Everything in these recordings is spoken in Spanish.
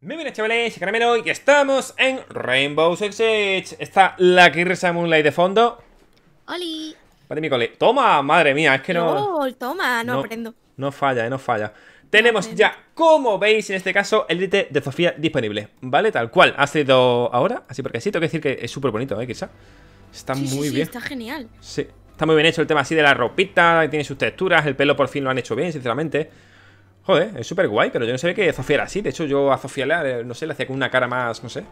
Muy bien, chavales, Caramelo y estamos en Rainbow Six Siege Está la Kirsa Moonlight de fondo ¡Oli! Vale, mi cole. ¡Toma! Madre mía, es que no... toma! No, aprendo No falla, eh, no falla Tenemos ya, como veis en este caso, el dite de Sofía disponible ¿Vale? Tal cual, ha sido ahora Así porque sí, tengo que decir que es súper bonito, eh, quizá. Está muy bien está genial Sí, está muy bien hecho el tema así de la ropita Tiene sus texturas, el pelo por fin lo han hecho bien, sinceramente Joder, es súper guay, pero yo no sé qué Zofia era así. De hecho, yo a Zofia, eh, no sé, le hacía con una cara más, no sé.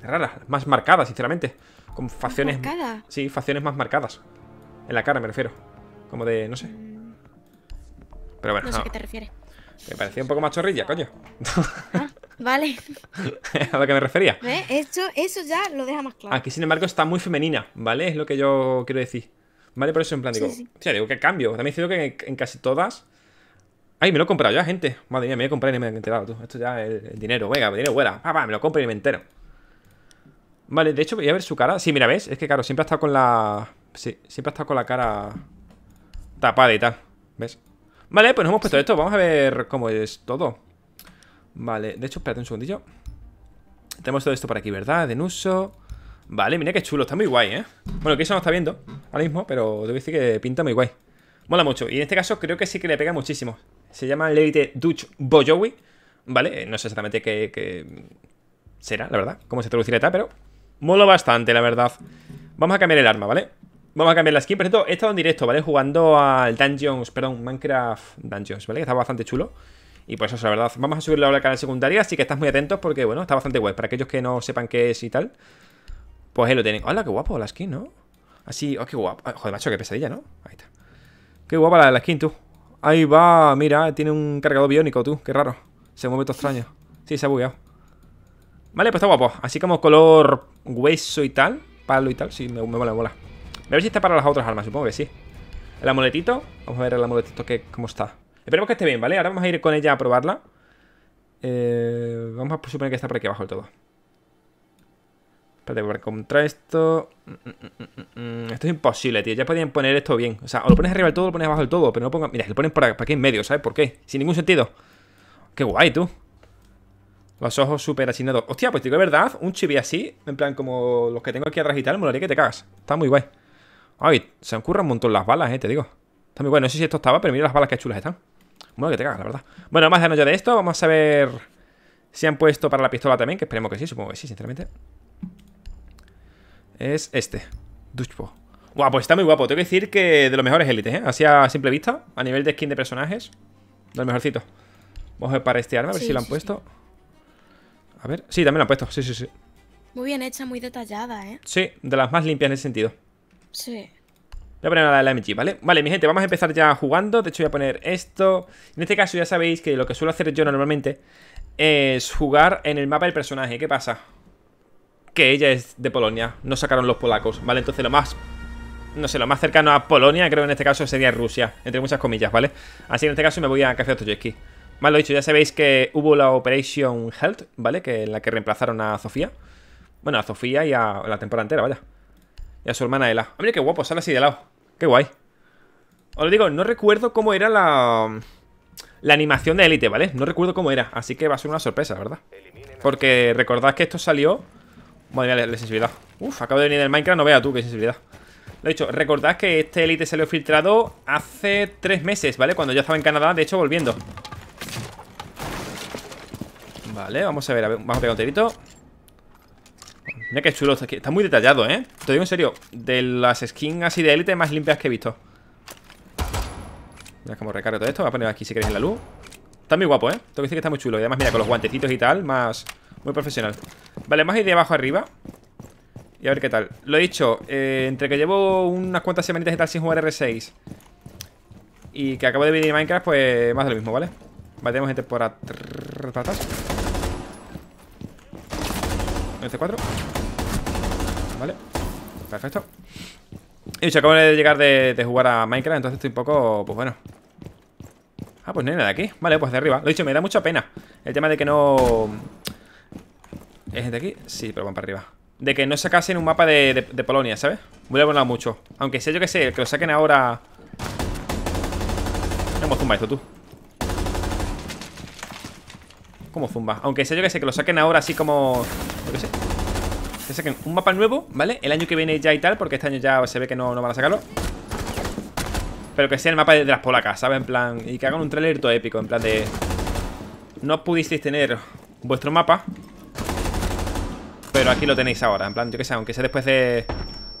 Rara, más marcada, sinceramente. Con facciones. ¿Marcada? Sí, facciones más marcadas. En la cara me refiero. Como de, no sé. Mm. Pero bueno. No sé a qué te refieres. Me parecía un poco más chorrilla, coño. Ah, vale. a lo que me refería. Eso, ya lo deja más claro. Aquí, sin embargo, está muy femenina, ¿vale? Es lo que yo quiero decir. ¿Vale? Por eso, en plan, digo. O sea, digo que cambio. También he que en casi todas Ay, me lo he comprado ya, gente. Madre mía, me he comprado y me he enterado, tú. Esto ya es el dinero. Venga, dinero buena. Ah, va, me lo compro y me entero. Vale, de hecho, voy a ver su cara. Sí, mira, ¿ves? Es que, claro, siempre ha estado con la... Sí, siempre ha estado con la cara tapada y tal. ¿Ves? Vale, pues nos hemos puesto esto. Vamos a ver cómo es todo. Vale, de hecho, espérate un segundillo. Tenemos todo esto por aquí, ¿verdad? En uso. Vale, mira qué chulo, está muy guay, ¿eh? Bueno, que eso no está viendo ahora mismo, pero debo decir que pinta muy guay. Mola mucho. Y en este caso creo que sí que le pega muchísimo. Se llama el Dutch Boy, ¿vale? Eh, no sé exactamente qué, será, la verdad, cómo se traducirá tal, pero mola bastante, la verdad. Vamos a cambiar el arma, ¿vale? Vamos a cambiar la skin. Por cierto, he estado en directo, ¿vale? Jugando al Dungeons, perdón, Minecraft Dungeons, ¿vale? Que está bastante chulo. Y pues eso, la verdad. Vamos a subirlo ahora la canal secundaria, así que estás muy atentos porque, bueno, está bastante guay. Para aquellos que no sepan qué es y tal, pues ahí lo tienen. ¡Hola, qué guapo la skin, ¿no? Así, ¡oh, qué guapo! Joder, macho, qué pesadilla, ¿no? Ahí está. Qué guapa la skin, tú. Ahí va, mira, tiene un cargador biónico, tú, qué raro. Se mueve todo extraño. Sí, se ha bugueado. Vale, pues está guapo. Así como color hueso y tal, palo y tal. Sí, me, mola, me mola. a ver si está para las otras armas, supongo que sí. El amuletito, vamos a ver el amuletito que, cómo está. Esperemos que esté bien, ¿vale? Ahora vamos a ir con ella a probarla. Eh, vamos a suponer que está por aquí abajo el todo. Espérate, para encontrar esto... Mm, mm, mm, esto es imposible, tío. Ya podían poner esto bien. O sea, o lo pones arriba del todo o lo pones abajo del todo. Pero no pongan... Mira, lo ponen para, aquí en medio, ¿sabes? ¿Por qué? Sin ningún sentido. Qué guay, tú. Los ojos súper asignados. Hostia, pues digo, de verdad, un chibi así, en plan como los que tengo aquí atrás y tal, me molaría que te cagas. Está muy guay. Ay, se han currado un montón las balas, eh, te digo. Está muy guay. No sé si esto estaba, pero mira las balas que chulas están. Bueno, que te cagas, la verdad. Bueno, más allá de esto, vamos a ver si han puesto para la pistola también, que esperemos que sí, supongo que sí, sinceramente es este, Duchpo. Guau, pues está muy guapo. Tengo que decir que de los mejores élites, ¿eh? Así a simple vista, a nivel de skin de personajes, de los mejorcitos. Vamos a ver para este arma, a ver si lo han puesto. A ver, sí, también lo han puesto, sí, sí, sí. Muy bien hecha, muy detallada, ¿eh? Sí, de las más limpias en ese sentido. Sí. Voy a poner la de la MG, ¿vale? Vale, mi gente, vamos a empezar ya jugando. De hecho, voy a poner esto. En este caso ya sabéis que lo que suelo hacer yo normalmente es jugar en el mapa del personaje. ¿Qué pasa? que ella es de Polonia. No sacaron los polacos, ¿vale? Entonces lo más... No sé, lo más cercano a Polonia creo en este caso sería Rusia, entre muchas comillas, ¿vale? Así que en este caso me voy a Café Otoyeski. Mal lo dicho, ya sabéis que hubo la Operation Health, ¿vale? Que en la que reemplazaron a Sofía. Bueno, a Sofía y a la temporada entera, vaya. Y a su hermana Ela. Ah, mira qué guapo, sale así de lado. Qué guay. Os lo digo, no recuerdo cómo era la... La animación de élite, ¿vale? No recuerdo cómo era, así que va a ser una sorpresa, ¿verdad? Porque recordad que esto salió Madre mía, la, sensibilidad Uf, acabo de venir del Minecraft, no vea tú qué sensibilidad Lo he dicho, recordad que este Elite he filtrado hace tres meses, ¿vale? Cuando yo estaba en Canadá, de hecho, volviendo Vale, vamos a ver, vamos a pegar un tirito Mira qué chulo, está, aquí. está muy detallado, ¿eh? Te digo en serio, de las skins así de Elite más limpias que he visto Mira cómo recargo todo esto, voy a poner aquí si queréis en la luz Está muy guapo, ¿eh? Tengo que decir que está muy chulo Y además, mira, con los guantecitos y tal, más... Muy profesional Vale, más ir de abajo arriba Y a ver qué tal Lo he dicho, eh, entre que llevo unas cuantas semanitas y tal sin jugar R6 Y que acabo de vivir de Minecraft, pues más de lo mismo, ¿vale? Vale, tenemos gente por atrás este C4 Vale Perfecto He dicho, acabo de llegar de, de jugar a Minecraft Entonces estoy un poco, pues bueno Ah, pues no hay nada aquí Vale, pues de arriba Lo he dicho, me da mucha pena El tema de que no ¿Es gente aquí? Sí, pero van para arriba De que no sacasen un mapa de, Polonia, ¿sabes? Voy a volar mucho Aunque sé yo que sé, que lo saquen ahora ¿Cómo zumba esto, tú? ¿Cómo zumba? Aunque sé yo que sé, que lo saquen ahora así como... qué sé Que saquen un mapa nuevo, ¿vale? El año que viene ya y tal Porque este año ya se ve que no, no van a sacarlo pero que sea el mapa de, las polacas, ¿sabes? En plan, y que hagan un trailer todo épico, en plan de... No pudisteis tener vuestro mapa pero aquí lo tenéis ahora, en plan, yo que sé, aunque sea después de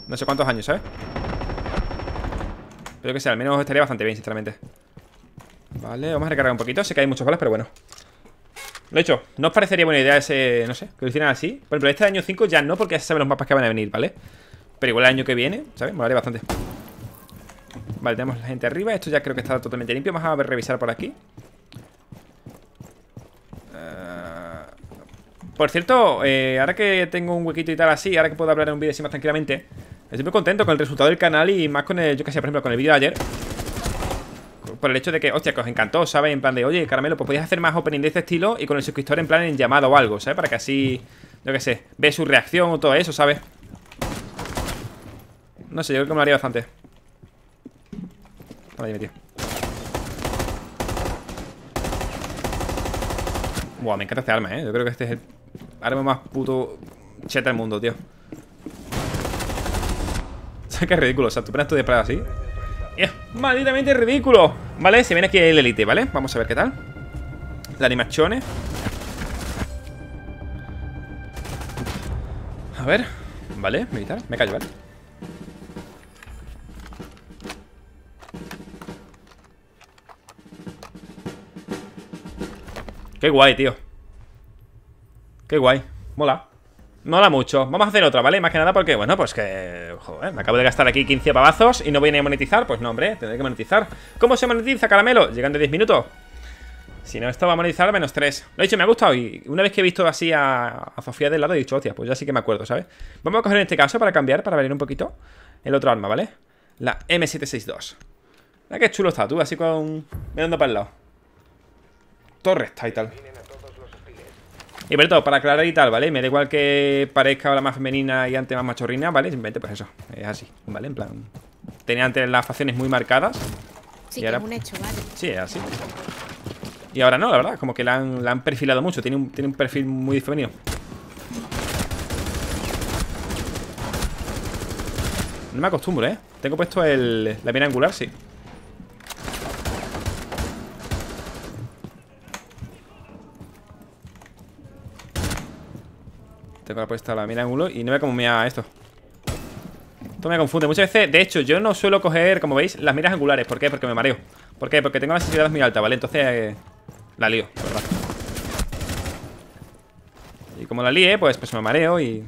no sé cuántos años, ¿sabes? Pero que sé, al menos estaría bastante bien, sinceramente Vale, vamos a recargar un poquito, sé que hay muchos balas, pero bueno Lo hecho, ¿no os parecería buena idea ese, no sé, que lo hicieran así? Por ejemplo, este año 5 ya no, porque ya se saben los mapas que van a venir, ¿vale? Pero igual el año que viene, ¿sabes? Molaría bastante Vale, tenemos la gente arriba, esto ya creo que está totalmente limpio Vamos a ver revisar por aquí Por cierto, eh, ahora que tengo un huequito y tal así, ahora que puedo hablar en un vídeo así más tranquilamente, estoy muy contento con el resultado del canal y más con el, yo que sé, por ejemplo, con el vídeo de ayer. Por el hecho de que, hostia, que os encantó, ¿sabes? En plan de, oye, Caramelo, pues podías hacer más opening de este estilo y con el suscriptor en plan en llamado o algo, ¿sabes? Para que así, yo que sé, ve su reacción o todo eso, ¿sabes? No sé, yo creo que me lo haría bastante. Vale, ahí, tío. Buah, me encanta este arma, ¿eh? Yo creo que este es el arma más puto cheta del mundo, tío. que es ridículo, o sea, tu pronto de para así. maldita malditamente ridículo. Vale, se viene aquí el elite, ¿vale? Vamos a ver qué tal. La animaciones. A ver. Vale, militar. Me callo, ¿vale? Qué guay, tío. Qué guay, mola Mola mucho, vamos a hacer otra, ¿vale? Más que nada porque, bueno, pues que... Joder, me acabo de gastar aquí 15 pavazos y no voy a monetizar Pues no, hombre, tendré que monetizar ¿Cómo se monetiza, caramelo? Llegando de 10 minutos si no, esto va a monetizar menos 3. Lo he dicho, me ha gustado. Y una vez que he visto así a, a Sofía del lado, he dicho, hostia, pues ya sí que me acuerdo, ¿sabes? Vamos a coger en este caso para cambiar, para venir un poquito el otro arma, ¿vale? La M762. la que chulo está, tú, así con. mirando para el lado. Torres, está y tal. Y por todo, para aclarar y tal, ¿vale? Me da igual que parezca ahora más femenina y antes más machorrina, ¿vale? Simplemente pues eso, es así, ¿vale? En plan, tenía antes las facciones muy marcadas. Sí, es un hecho, ¿vale? Sí, es así. Y ahora no, la verdad, como que la han, perfilado mucho, tiene un, tiene un perfil muy femenino. No me acostumbro, ¿eh? Tengo puesto el, la mira angular, sí. Tengo la puesta la mira ángulo y no veo como mira esto. Esto me confunde. Muchas veces, de hecho, yo no suelo coger, como veis, las miras angulares. ¿Por qué? Porque me mareo. ¿Por qué? Porque tengo la sensibilidad muy alta, ¿vale? Entonces, eh, la lío, verdad. Y como la líe, pues, pues me mareo y...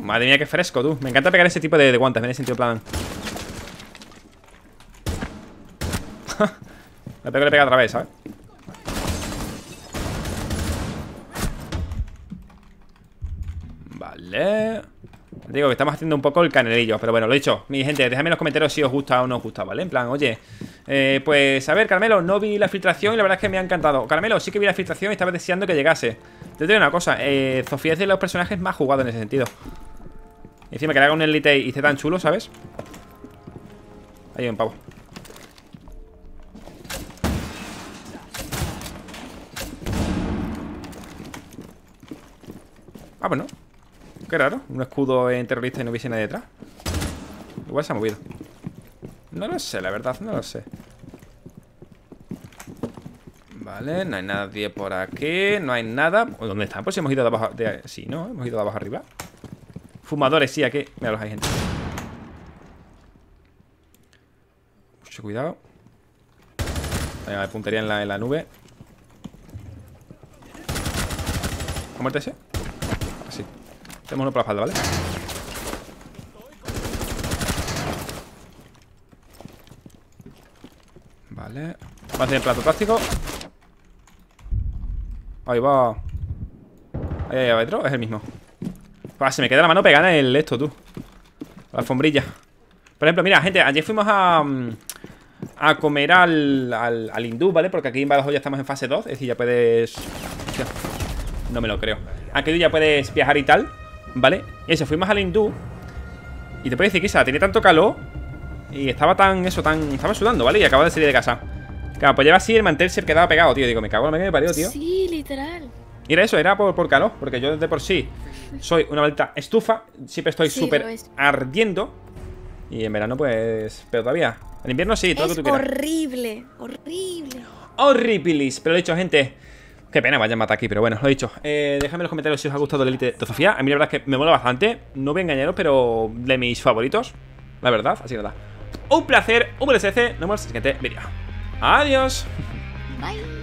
Madre mía, qué fresco, tú. Me encanta pegar ese tipo de, guantes. Me he sentido plan. la que le pegar otra vez, ¿sabes? Eh, digo que estamos haciendo un poco el canelillo, pero bueno, lo he dicho. Mi gente, déjame en los comentarios si os gusta o no os gusta, ¿vale? En plan, oye, eh, pues a ver, Carmelo, no vi la filtración y la verdad es que me ha encantado. Carmelo, sí que vi la filtración y estaba deseando que llegase. Te digo una cosa, Sofía eh, es de los personajes más jugados en ese sentido. Encima que le haga un Elite y esté tan chulo, ¿sabes? Ahí hay un pavo. Ah, pues no Qué raro, un escudo en terrorista y no hubiese nadie detrás Igual se ha movido No lo sé, la verdad, no lo sé Vale, no hay nadie por aquí No hay nada ¿Dónde están? Pues si hemos ido de abajo Sí, ¿no? Hemos ido de abajo arriba Fumadores, sí, aquí Mira, los hay gente Mucho cuidado Hay puntería en la, en la nube ¿Cómo muerto ese? Tenemos uno por la espalda, ¿vale? Vale. va a hacer el plato plástico. Ahí va. Ahí va otro, es el mismo. Va, ah, se me queda la mano pegada en el esto, tú. La alfombrilla. Por ejemplo, mira, gente, ayer fuimos a. Mm, a comer al, al, hindú, ¿vale? Porque aquí en Badajoz ya estamos en fase 2. Es decir, ya puedes. No me lo creo. Aquí ya puedes viajar y tal. ¿Vale? Y eso, fuimos al hindú Y te puedo decir que esa tenía tanto calor Y estaba tan, eso, tan... Estaba sudando, ¿vale? Y acababa de salir de casa Claro, pues lleva así el mantel se quedaba pegado, tío Digo, me cago en la parido me parió, tío Sí, literal Y era eso, era por, calor Porque yo de por sí soy una maldita estufa Siempre estoy súper ardiendo Y en verano, pues... Pero todavía En invierno sí, todo es lo que tú horrible, horrible Horribilis Pero he dicho, gente Qué pena vaya a matar aquí, pero bueno, lo he dicho. Eh, dejadme en los comentarios si os ha gustado el Elite de Sofía. A mí la verdad es que me mola bastante. No voy a engañaros, pero de mis favoritos. La verdad, así verdad. Un placer, un BLSC. Nos vemos en el siguiente vídeo. Adiós. Bye.